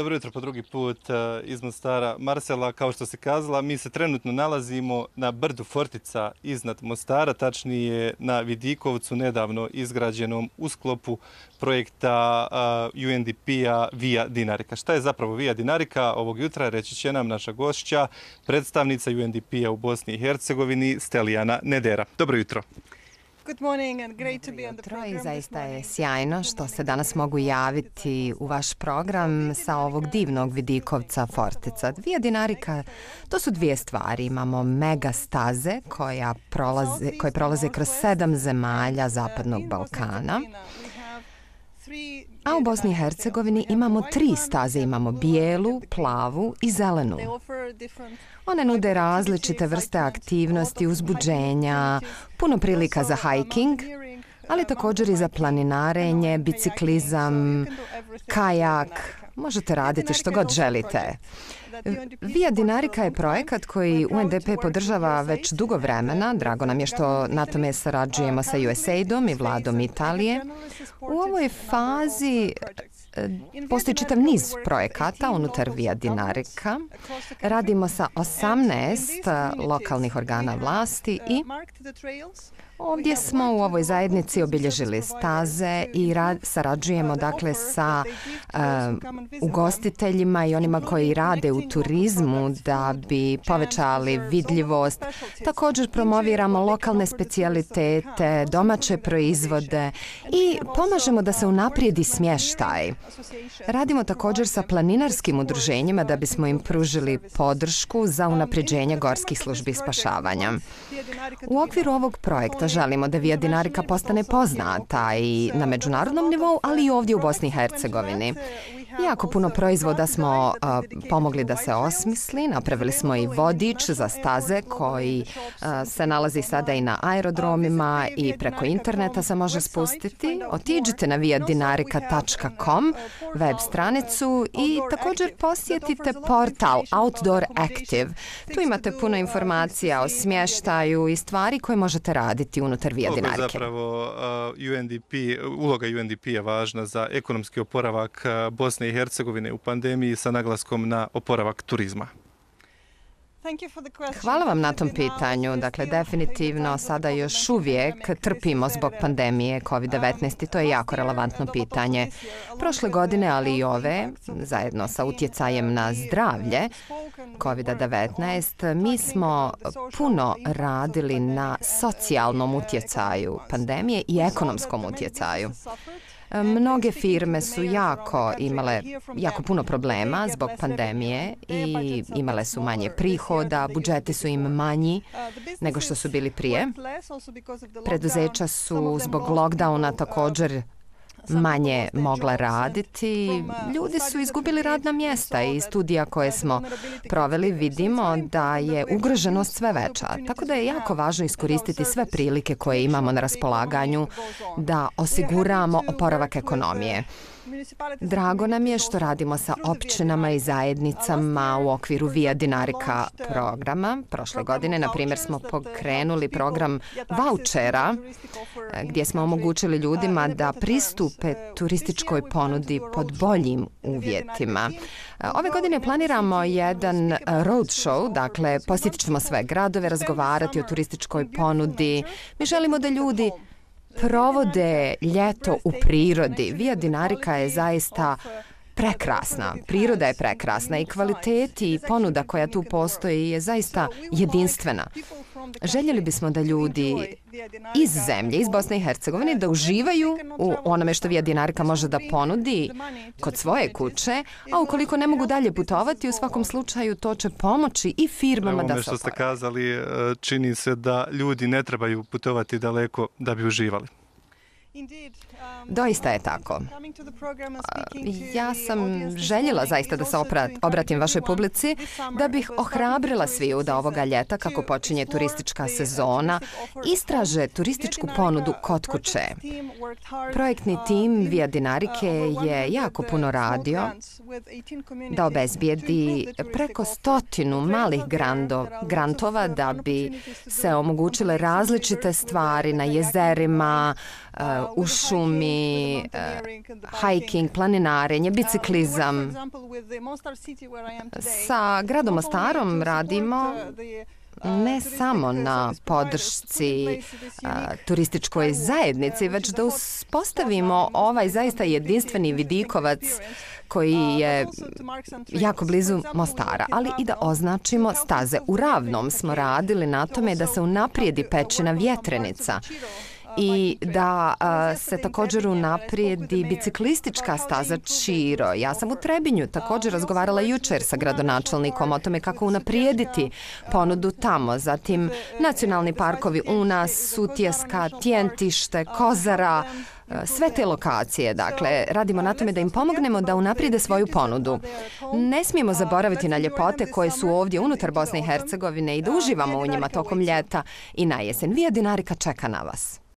Dobro jutro po drugi put e, iz Mostara. Marcela, kao što se kazala, mi se trenutno nalazimo na brdu Fortica iznad Mostara, tačnije na Vidikovcu, nedavno izgrađenom u sklopu projekta e, UNDP-a Via Dinarika. Šta je zapravo Via Dinarika? Ovog jutra reći će nam naša gošća, predstavnica UNDP-a u Bosni i Hercegovini, Stelijana Nedera. Dobro jutro. Good morning and great to be on the program. Zaista je sjajno što se danas mogu javiti u vaš program sa ovog divnog vidikovca Forteca. Dvije dinarika, to su dvije stvari. Imamo mega staze koja prolaze, koje prolaze kroz sedam uh, zemalja Zapadnog Balkana. A u Bosni i Hercegovini imamo tri staze. Imamo bijelu, plavu i zelenu. One nude različite vrste aktivnosti, uzbuđenja, puno prilika za hiking, ali također i za planinarenje, biciklizam, kajak, možete raditi što god želite. Via Dinarica je projekat koji UNDP podržava već dugo vremena. Drago nam je što na tome sarađujemo sa USAID-om i vladom Italije. U ovoj fazi eh, postoji čitav niz projekata unutar Via Dinarika. Radimo sa 18 lokalnih organa vlasti eh, i Ovdje smo u ovoj zajednici obilježili staze i sarađujemo dakle sa eh, ugostiteljima i onima koji rade u turizmu da bi povećali vidljivost. Također promoviramo lokalne specijalitete, domaće proizvode i pomažemo da se unaprijedi smještaj. Radimo također sa planinarskim udruženjima da bismo im pružili podršku za unapređenje gorskih službi spašavanja. U okviru ovog projekta želimo da Via Dinarika postane poznata i na međunarodnom nivou, ali i ovdje u Bosni i Hercegovini. Jako puno proizvoda smo uh, pomogli da se osmisli. Napravili smo i vodič za staze koji uh, se nalazi sada i na aerodromima i preko interneta se može spustiti. Otiđite na viadinarika.com web stranicu i također posjetite portal Outdoor Active. Tu imate puno informacija o smještaju i stvari koje možete raditi unutar Vijadinarike. Uloga zapravo uh, UNDP, uloga UNDP je važna za ekonomski oporavak Bosne i Hercegovine u pandemiji sa naglaskom na oporavak turizma? Hvala vam na tom pitanju. Dakle, definitivno sada još uvijek trpimo zbog pandemije COVID-19 i to je jako relevantno pitanje. Prošle godine, ali i ove, zajedno sa utjecajem na zdravlje COVID-19, mi smo puno radili na socijalnom utjecaju pandemije i ekonomskom utjecaju. Mnoge firme su jako imale jako puno problema zbog pandemije i imale su manje prihoda, budžeti su im manji nego što su bili prije. Preduzeća su zbog lockdowna također manje mogla raditi. Ljudi su izgubili radna mjesta i studija koje smo proveli vidimo da je ugroženost sve veća. Tako da je jako važno iskoristiti sve prilike koje imamo na raspolaganju da osiguramo oporavak ekonomije. Drago nam je što radimo sa općinama i zajednicama u okviru Via Dinarika programa. Prošle godine, na primjer, smo pokrenuli program vouchera gdje smo omogućili ljudima da pristupe turističkoj ponudi pod boljim uvjetima. Ove godine planiramo jedan roadshow, dakle posjetit ćemo sve gradove, razgovarati o turističkoj ponudi. Mi želimo da ljudi provode ljeto u prirodi. Via Dinarika je zaista prekrasna. Priroda je prekrasna i kvaliteti i ponuda koja tu postoji je zaista jedinstvena. Željeli bismo da ljudi iz zemlje, iz Bosne i Hercegovine, da uživaju u onome što Via Dinarka može da ponudi kod svoje kuće, a ukoliko ne mogu dalje putovati, u svakom slučaju to će pomoći i firmama da ono se oporavaju. što ste kazali, e, čini se da ljudi ne trebaju putovati daleko da bi uživali. Um, Doista je tako. Ja sam željela zaista da se obratim vašoj publici da bih ohrabrila sviju da ovoga ljeta, kako počinje turistička sezona, istraže turističku ponudu kod kuće. Um, Projektni tim Via uh, Dinarike je jako puno radio da obezbijedi preko stotinu malih grantova da bi se omogućile različite stvari na jezerima, u šumi, e, hiking, planinarenje, biciklizam. Sa gradom Mostarom radimo ne samo na podršci e, turističkoj zajednici, već da uspostavimo ovaj zaista jedinstveni vidikovac koji je jako blizu Mostara, ali i da označimo staze. U Ravnom smo radili na tome da se unaprijedi pećina vjetrenica i da se također unaprijedi biciklistička staza Čiro. Ja sam u Trebinju također razgovarala jučer sa gradonačelnikom o tome kako unaprijediti e, ponudu tamo. Zatim dakle, e, nacionalni parkovi u nas, Sutjeska, Tjentište, Kozara, e, sve te lokacije. Dakle, radimo na tome da im pomognemo da unaprijede svoju ponudu. Ne smijemo zaboraviti na ljepote koje su ovdje unutar Bosne i Hercegovine i da uživamo u njima tokom ljeta i na jesen. Vija Dinarika čeka na vas.